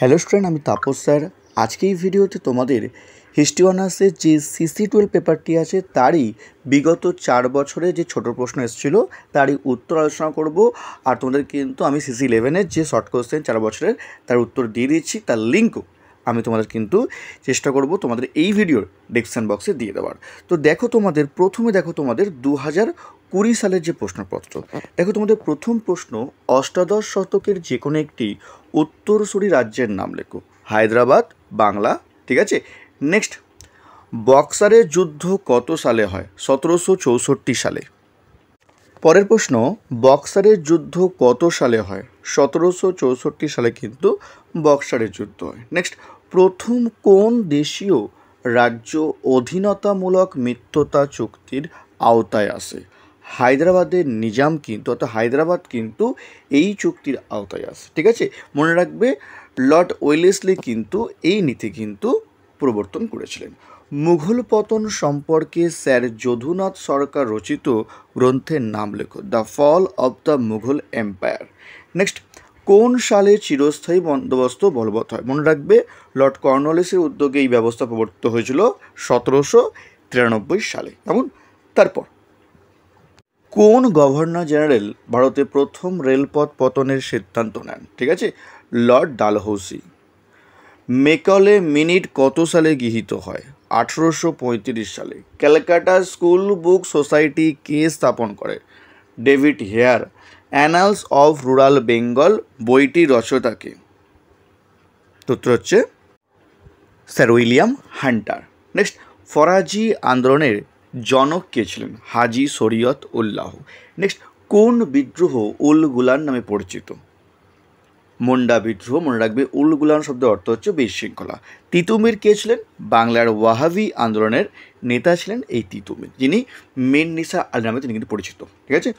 hello student আমি Tapas sir আজকে এই ভিডিওতে তোমাদের হিস্ট্রি অনার্সের যে সিসি টুয়েলভ পেপারটি আছে তারই বিগত চার বছরে যে ছোট প্রশ্ন এসেছিল তারই উত্তর আলোচনা করব আর তোমাদের কিন্তু আমি সিসি ইলেভেনের যে শর্ট কোশ্চেন চার বছরের তার উত্তর দিয়ে দিচ্ছি তার লিঙ্কও আমি তোমাদের কিন্তু চেষ্টা করব তোমাদের এই ভিডিওর ডিসক্রিপশান বক্সে দিয়ে দেওয়ার তো দেখো তোমাদের প্রথমে দেখো তোমাদের দু হাজার কুড়ি সালের যে প্রশ্নপত্র দেখো তোমাদের প্রথম প্রশ্ন অষ্টাদশ শতকের যে কোনো একটি উত্তরসূরি রাজ্যের নাম লেখো হায়দ্রাবাদ বাংলা ঠিক আছে নেক্সট বক্সারের যুদ্ধ কত সালে হয় সতেরোশো চৌষট্টি সালে পরের প্রশ্ন বক্সারের যুদ্ধ কত সালে হয় সতেরোশো চৌষট্টি সালে কিন্তু বক্সারের যুদ্ধ হয় নেক্সট প্রথম কোন দেশীয় রাজ্য অধীনতামূলক মিত্রতা চুক্তির আওতায় আসে হায়দ্রাবাদের নিজাম কিন্তু অর্থাৎ হায়দ্রাবাদ কিন্তু এই চুক্তির আওতায় আসে ঠিক আছে মনে রাখবে লর্ড ওয়েলেসলি কিন্তু এই নীতি কিন্তু প্রবর্তন করেছিলেন মুঘল পতন সম্পর্কে স্যার যদুনাথ সরকার রচিত গ্রন্থের নাম লেখো the fall of the Mughal empire next কোন সালে চিরস্থায়ী বন্দোবস্ত বলবৎ হয় মনে রাখবে লর্ড কর্নলেসের উদ্যোগে এই ব্যবস্থা প্রবর্তিত হয়েছিল সতেরোশো তিরানব্বই সালে এমন তারপর কোন গভর্নর জেনারেল ভারতে প্রথম রেলপথ পতনের সিদ্ধান্ত নেন ঠিক আছে লর্ড ডালহৌসি মেকলে মিনিট কত সালে গৃহীত হয় আঠেরোশো সালে ক্যালকাটা স্কুল বুক সোসাইটি কে স্থাপন করে David Hare Annals of rural Bengal বইটি রচতাকে উত্তর হচ্ছে স্যার উইলিয়াম হান্টার নেক্সট ফরাজি আন্দোলনের জনক কে ছিলেন হাজি শরীয়ত উল্লাহ নেক্সট কোন বিদ্রোহ উল গুলান নামে পরিচিত মন্ডা বিদ্রোহ মনে রাখবে উল গুলান শব্দের অর্থ হচ্ছে বিশৃঙ্খলা তিতুমির কে ছিলেন বাংলার ওয়াহাবি আন্দোলনের নেতা ছিলেন এই তিতুমির যিনি মেন নিসা আল নামে তিনি কিন্তু পরিচিত ঠিক আছে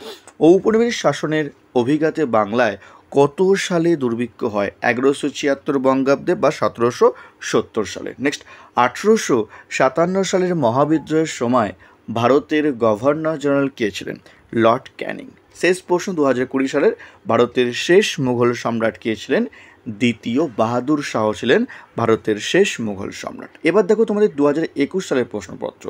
ঔপনিবেশ শাসনের অভিজ্ঞাতে বাংলায় কত সালে দুর্ভিক্ষ হয় এগারোশো ছিয়াত্তর বঙ্গাব্দে বা সতেরোশো সত্তর সালে নেক্সট আঠেরোশো সাতান্ন সালের মহাবিদ্রোহের সময় ভারতের গভর্নর জেনারেল কে ছিলেন লর্ড ক্যানিং শেষ প্রশ্ন দু হাজার কুড়ি সালের ভারতের শেষ মুঘল সম্রাট কে ছিলেন দ্বিতীয় বাহাদুর শাহ ছিলেন ভারতের শেষ মুঘল সম্রাট এবার দেখো তোমাদের দু হাজার একুশ সালের প্রশ্নপত্র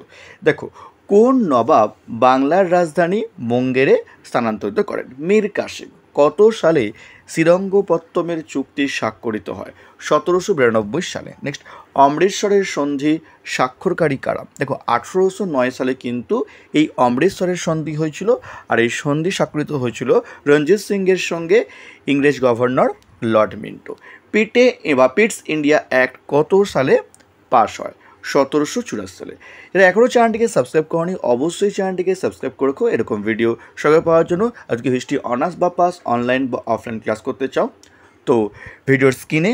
দেখো কোন নবাব বাংলার রাজধানী মুঙ্গেরে স্থানান্তরিত করেন মীর কাশিম কত সালে শ্রীরঙ্গপত্তমের চুক্তি স্বাক্ষরিত হয় সতেরোশো বিরানব্বই সালে নেক্সট অমৃতসরের সন্ধি স্বাক্ষরকারী কারা দেখো আঠেরোশো নয় সালে কিন্তু এই অমৃতসরের সন্ধি হয়েছিল আর এই সন্ধি স্বাক্ষরিত হয়েছিল রঞ্জিত সিংয়ের সঙ্গে ইংরেজ গভর্নর লর্ড মিন্টো পিটে বা পিটস ইন্ডিয়া অ্যাক্ট কত সালে পাশ হয় সতেরোশো চুরাশি সালে এরা এখনও চ্যানেলটিকে সাবস্ক্রাইব করনি অবশ্যই চ্যানেলটিকে সাবস্ক্রাইব করে রাখো এরকম ভিডিও সবাই পাওয়ার জন্য আজকে হিস্ট্রি অনার্স বা পাস অনলাইন বা অফলাইন ক্লাস করতে চাও তো ভিডিওর স্ক্রিনে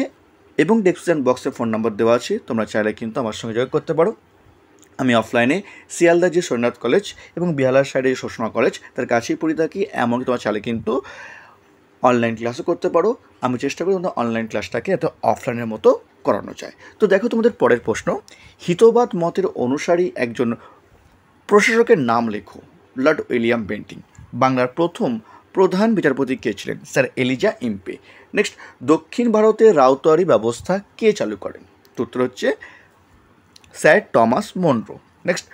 এবং ডেসক্রিপশান বক্সে ফোন নাম্বার দেওয়া আছে তোমরা চাইলে কিন্তু আমার সঙ্গে যোগাযোগ করতে পারো আমি অফলাইনে শিয়ালদার যে সৈনাথ কলেজ এবং বিহালার সাইডে যে সসনা কলেজ তার কাছেই পড়ে থাকি এমনকি তোমার চাইলে কিন্তু অনলাইন ক্লাসও করতে পারো আমি চেষ্টা করি অনলাইন ক্লাসটাকে এত অফলাইনের মতো করানো যায় তো দেখো তোমাদের পরের প্রশ্ন হিতবাদ মতের অনুসারী একজন প্রশাসকের নাম লেখো লর্ড উইলিয়াম বেন্টিং বাংলার প্রথম প্রধান বিচারপতি কে ছিলেন স্যার এলিজা ইম্পে নেক্সট দক্ষিণ ভারতের রাউতারি ব্যবস্থা কে চালু করেন উত্তর হচ্ছে স্যার টমাস মন্ড্রো নেক্সট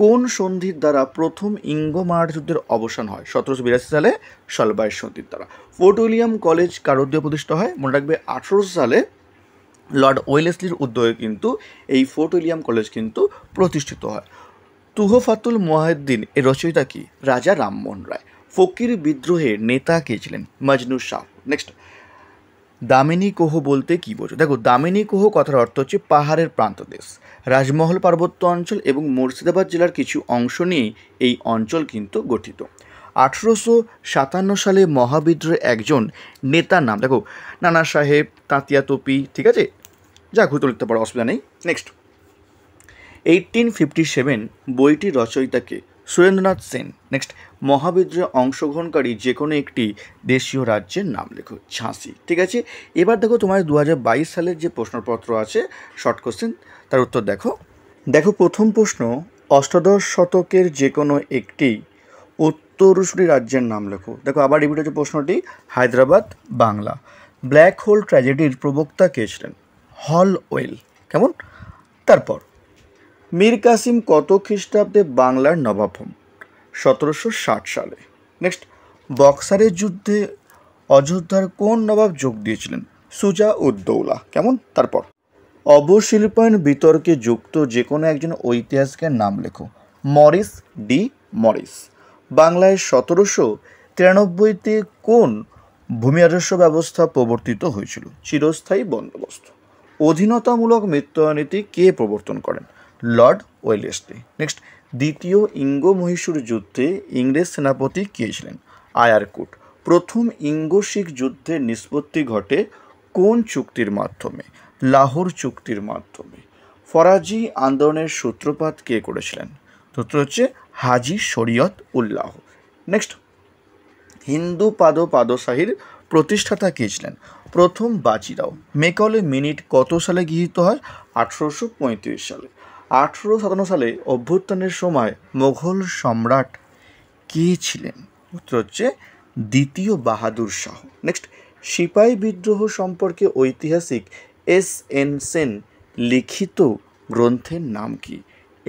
কোন সন্ধির দ্বারা প্রথম ইঙ্গমার্ড যুদ্ধের অবসান হয় সতেরোশো বিরাশি সালে সলবায়ের সন্ধির দ্বারা ফোর্ট উইলিয়াম কলেজ কার প্রতিষ্ঠিত প্রতিষ্ঠা হয় মনে রাখবে আঠেরোশো সালে লর্ড ওয়েলেসলির উদ্যোগে কিন্তু এই ফোর্ট উইলিয়াম কলেজ কিন্তু প্রতিষ্ঠিত হয় তুহফাতুল মোয়াহিদ্দিন এর রচয়িতা কি রাজা রামমোহন রায় ফকির বিদ্রোহের নেতা কে ছিলেন মজনু শাহ নেক্সট দামিনী কোহ বলতে কী বোঝো দেখো দামিনী কোহ কথার অর্থ হচ্ছে পাহাড়ের প্রান্ত দেশ রাজমহল পার্বত্য অঞ্চল এবং মুর্শিদাবাদ জেলার কিছু অংশ নিয়ে এই অঞ্চল কিন্তু গঠিত আঠেরোশো সাতান্ন সালে মহাবিদ্রোহের একজন নেতার নাম দেখো নানা সাহেব তাঁতিয়া টোপি ঠিক আছে যা ঘুরে লিখতে পারো অসুবিধা নেই নেক্সট এইটিন ফিফটি সেভেন বইটির রচয়িতাকে সুরেন্দ্রনাথ সেন নেক্সট মহাবিদ্রে অংশগ্রহণকারী যে কোনো একটি দেশীয় রাজ্যের নাম লেখো ঝাঁসি ঠিক আছে এবার দেখো তোমার দু সালের যে প্রশ্নপত্র আছে শর্ট কোশ্চেন তার উত্তর দেখো দেখো প্রথম প্রশ্ন অষ্টাদশ শতকের যে কোনো একটি উত্তরসূরি রাজ্যের নাম লেখো দেখো আবার রিপিট হচ্ছে প্রশ্নটি হায়দ্রাবাদ বাংলা ব্ল্যাক হোল ট্র্যাজেডির প্রবক্তা কে ছিলেন হল ওয়েল কেমন তারপর মীর কাসিম কত খ্রিস্টাব্দে বাংলার নবাব হন সতেরোশো ষাট সালে নেক্সট বক্সারের যুদ্ধে অযোধ্যার কোন নবাব যোগ দিয়েছিলেন সুজা উদ্দৌলা কেমন তারপর অবশিল্পায়ন বিতর্কে যুক্ত যে কোনো একজন ঐতিহাসিকের নাম লেখো মরিস ডি মরিস বাংলায় সতেরোশো তিরানব্বইতে কোন ভূমি রাজস্ব ব্যবস্থা প্রবর্তিত হয়েছিল চিরস্থায়ী বন্দোবস্ত অধীনতামূলক মিত্রনীতি কে প্রবর্তন করেন লর্ড ওয়েলেসলি নেক্সট দ্বিতীয় ইঙ্গ মহীশূর যুদ্ধে ইংরেজ সেনাপতি কে ছিলেন আয়ারকুট প্রথম ইঙ্গ শিখ যুদ্ধের নিষ্পত্তি ঘটে কোন চুক্তির মাধ্যমে লাহোর চুক্তির মাধ্যমে ফরাজি আন্দোলনের সূত্রপাত কে করেছিলেন সূত্র হচ্ছে হাজি শরীয়ত উল্লাহ নেক্সট হিন্দু পাদ পাদশাহীর প্রতিষ্ঠাতা কে ছিলেন প্রথম বাজিরাও মেকলে মিনিট কত সালে গৃহীত হয় আঠেরোশো সালে আঠেরো সাতান্ন সালে অভ্যুত্থানের সময় মোঘল সম্রাট কে ছিলেন উত্তর হচ্ছে দ্বিতীয় বাহাদুর শাহ নেক্সট সিপাহী বিদ্রোহ সম্পর্কে ঐতিহাসিক এস এন সেন লিখিত গ্রন্থের নাম কি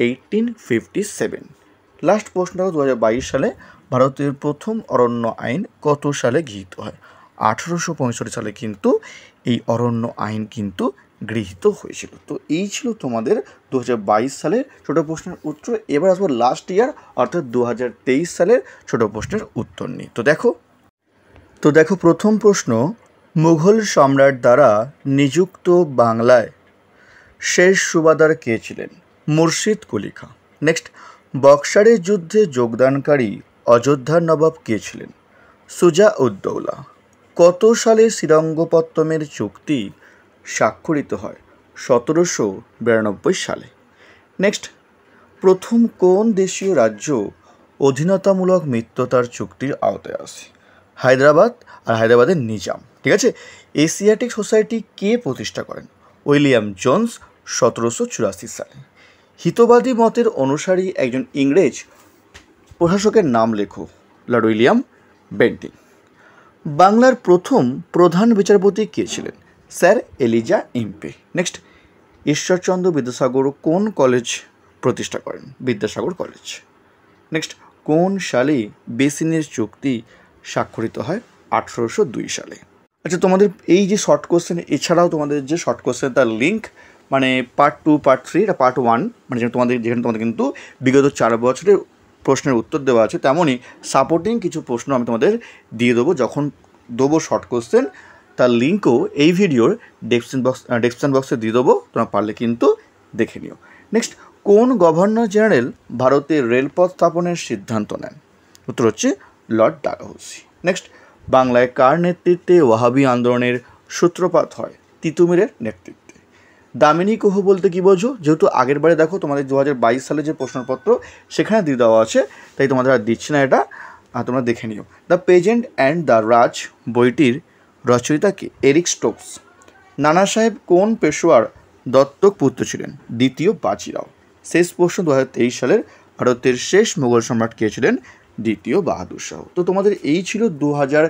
এইটিন ফিফটি সেভেন লাস্ট প্রশ্নটা দু সালে ভারতের প্রথম অরণ্য আইন কত সালে গৃহীত হয় আঠেরোশো পঁয়ষট্টি সালে কিন্তু এই অরণ্য আইন কিন্তু গৃহীত হয়েছিল তো এই ছিল তোমাদের দু সালের ছোট প্রশ্নের উত্তর এবার আসবো লাস্ট ইয়ার অর্থাৎ দু সালের ছোট প্রশ্নের উত্তর নিয়ে তো দেখো তো দেখো প্রথম প্রশ্ন মুঘল সম্রাট দ্বারা নিযুক্ত বাংলায় শেষ সুবাদার কে ছিলেন মুর্শিদ কলিখা নেক্সট বক্সারের যুদ্ধে যোগদানকারী অযোধ্যার নবাব কে ছিলেন সুজা উদ্দৌলা কত সালে শ্রীরঙ্গপত্তমের চুক্তি স্বাক্ষরিত হয় সতেরোশো বিরানব্বই সালে নেক্সট প্রথম কোন দেশীয় রাজ্য অধীনতামূলক মিত্রতার চুক্তির আওতায় আসে হায়দ্রাবাদ আর হায়দ্রাবাদের নিজাম ঠিক আছে এশিয়াটিক সোসাইটি কে প্রতিষ্ঠা করেন উইলিয়াম জোন্স সতেরোশো চুরাশি সালে হিতবাদী মতের অনুসারী একজন ইংরেজ প্রশাসকের নাম লেখো লর্ড উইলিয়াম বেন্টিং বাংলার প্রথম প্রধান বিচারপতি কে ছিলেন sir Elijah Impey next Ishwarchandra Vidyasagar কোন কলেজ প্রতিষ্ঠা করেন বিদ্যাসাগর কলেজ নেক্সট কোন সালে বেসিনের চুক্তি স্বাক্ষরিত হয় আঠেরোশো দুই সালে আচ্ছা তোমাদের এই যে শর্ট কোশ্চেন এছাড়াও তোমাদের যে শর্ট কোশ্চেন তার লিঙ্ক মানে পার্ট টু পার্ট থ্রি এটা পার্ট ওয়ান মানে তোমাদের যেখানে তোমাদের কিন্তু বিগত চার বছরের প্রশ্নের উত্তর দেওয়া আছে তেমনই সাপোর্টিং কিছু প্রশ্ন আমি তোমাদের দিয়ে দেবো যখন দেবো শর্ট কোশ্চেন তার লিঙ্কও এই ভিডিওর ডেসক্রিপশন বক্স ডেসক্রিপশন বক্সে দিয়ে দেবো তোমরা পারলে কিন্তু দেখে নিও নেক্সট কোন গভর্নর জেনারেল ভারতে রেলপথ স্থাপনের সিদ্ধান্ত নেন উত্তর হচ্ছে লর্ড ডালহৌসি নেক্সট বাংলায় কার নেতৃত্বে ওয়াহাবি আন্দোলনের সূত্রপাত হয় তিতুমিরের নেতৃত্বে দামিনী কুহু বলতে কি বোঝো যেহেতু আগের বারে দেখো তোমাদের দু সালে যে প্রশ্নপত্র সেখানে দিয়ে দেওয়া আছে তাই তোমাদের আর দিচ্ছি না এটা তোমরা দেখে নিও the pageant and the Raj বইটির রচয়িতা কি এরিক স্টোকস নানা সাহেব কোন পেশোয়ার দত্তক পুত্র ছিলেন দ্বিতীয় বাজিরাও শেষ প্রশ্ন দু সালের ভারতের শেষ মুঘল সম্রাট কে ছিলেন দ্বিতীয় বাহাদুর শাহ তো তোমাদের এই ছিল দু হাজার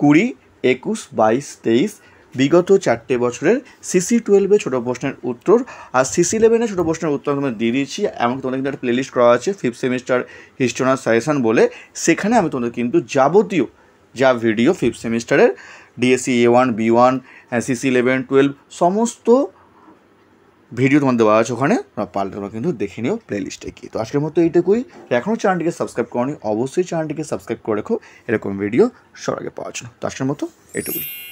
কুড়ি একুশ বাইশ তেইশ বিগত চারটে বছরের সিসি টুয়েলভে ছোটো প্রশ্নের উত্তর আর সিসি ইলেভেনে ছোটো প্রশ্নের উত্তর তোমাকে দিয়ে দিয়েছি এমনকি তোমাদের কিন্তু একটা প্লেলিস্ট করা আছে ফিফথ সেমিস্টার হিস্ট্রি সাজেশান বলে সেখানে আমি তোমাদের কিন্তু যাবতীয় যা ভিডিও ফিফথ সেমিস্টারের DSC A one B one CC eleven twelve সমস্ত ভিডিও তোমার দেওয়া আছে ওখানে পাল্টে তোমরা কিন্তু দেখে নিও প্লেলিস্টে গিয়ে তো আজকের মতো এইটুকুই এখনও চ্যানেলটিকে সাবস্ক্রাইব করনি অবশ্যই চ্যানেলটিকে সাবস্ক্রাইব করে রেখো এরকম ভিডিও সবার আগে পাওয়ার জন্য তো আজকের মতো এইটুকুই